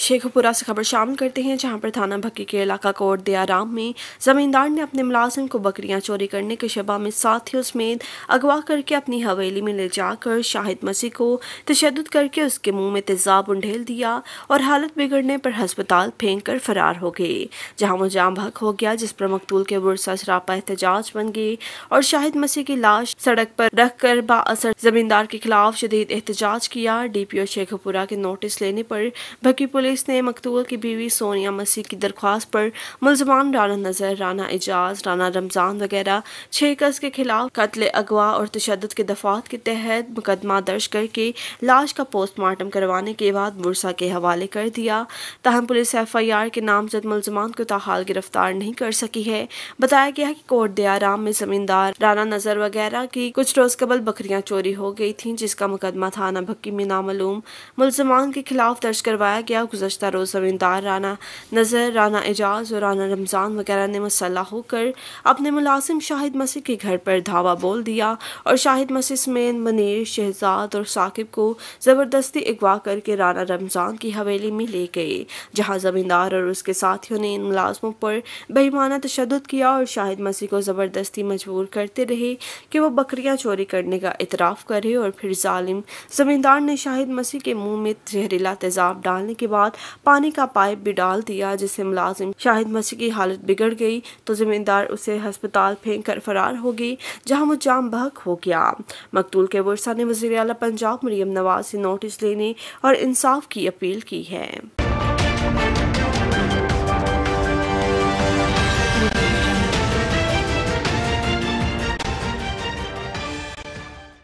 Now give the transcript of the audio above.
शेखपुरा से खबर शामिल करते हैं जहां पर थाना भक्की के इलाका कोट दयाराम में जमींदार ने अपने मुलाजिम को बकरियां चोरी करने के शबा में साथियों समेत अगवा करके अपनी हवेली में ले जाकर शाहिद मसीह को तशद करके उसके मुंह में तेजाब उंडेल दिया और हालत बिगड़ने पर हस्पताल फेंक कर फरार हो गए जहाँ वो जाम भक हो गया जिस पर मकतूल के वर्षा शरापा एहतजाज बन गए और शाहिद मसीह की लाश सड़क पर रख कर बासर जमींदार के खिलाफ शदीद एहतजाज किया डी पी ओ शेखपुरा के नोटिस लेने पर भक्की पुलिस पुलिस ने मकतूल की बीवी सोनिया मसीह की दरख्वास्त पर मुलजमान राना नजर राना एजाज राना रमज़ान वगैरह छह कस के खिलाफ कत्ल अगवा और तशद के दफात के तहत मुकदमा दर्ज करके लाश का पोस्टमार्टम करवाने के बाद बुरसा के हवाले कर दिया तहम पुलिस एफ आई आर के नामजद मुलजमान को ताहाल गिरफ्तार नहीं कर सकी है बताया गया कि दया दयाराम में जमींदार राना नजर वगैरह की कुछ रोज कबल बकरियां चोरी हो गई थी जिसका मुकदमा थाना भक्की में नामालूम मुलजमान के खिलाफ दर्ज करवाया गया गुजशत रोज़ ज़मींदार राना नज़र राना एजाज और राना रमज़ान वगैरह ने मसल्ह होकर अपने मुलाजिम शाहिद मसीह के घर पर धावा बोल दिया और शाहिद मसीह समेत मनीर शहजाद और साकिब को ज़बरदस्ती अगवा करके राना रमज़ान की हवेली में ले गए जहाँ ज़मींदार और उसके साथियों ने इन मुलाजमों पर बेईमाना तशद किया और शाहिद मसीह को ज़बरदस्ती मजबूर करते रहे कि वह बकरियाँ चोरी करने का इतराफ़ करे और फिर ालिम ज़मींदार ने शाहिद मसीह के मुँह में जहरीला तेज़ाब डालने के बाद बाद पानी का पाइप भी डाल दिया जिससे मुलाजिम शाहिद मस्जिद की हालत बिगड़ गई तो जमींदार उसे हस्पताल फेंक कर फरार हो गई जहाँ वो जाम बहक हो गया मकतूल के वर्षा ने वजी अला पंजाब मरियम नवाज से नोटिस लेने और इंसाफ की अपील की है